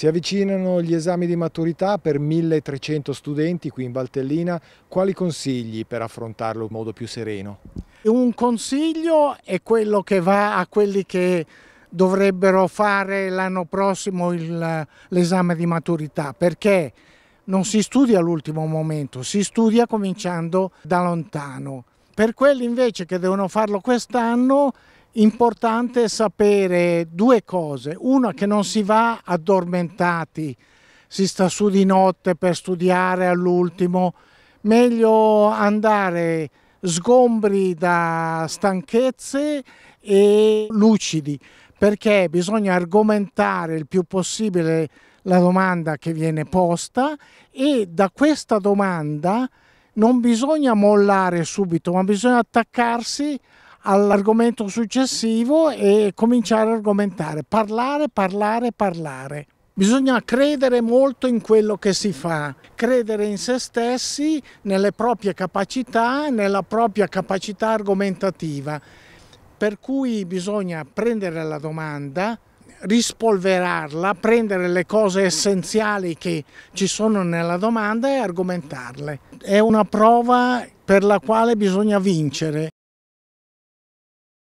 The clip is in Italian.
Si avvicinano gli esami di maturità per 1300 studenti qui in Valtellina. Quali consigli per affrontarlo in modo più sereno? Un consiglio è quello che va a quelli che dovrebbero fare l'anno prossimo l'esame di maturità perché non si studia all'ultimo momento, si studia cominciando da lontano. Per quelli invece che devono farlo quest'anno importante sapere due cose. Una, che non si va addormentati, si sta su di notte per studiare all'ultimo. Meglio andare sgombri da stanchezze e lucidi, perché bisogna argomentare il più possibile la domanda che viene posta e da questa domanda non bisogna mollare subito, ma bisogna attaccarsi all'argomento successivo e cominciare a argomentare, parlare, parlare, parlare. Bisogna credere molto in quello che si fa, credere in se stessi, nelle proprie capacità, nella propria capacità argomentativa. Per cui bisogna prendere la domanda, rispolverarla, prendere le cose essenziali che ci sono nella domanda e argomentarle. È una prova per la quale bisogna vincere.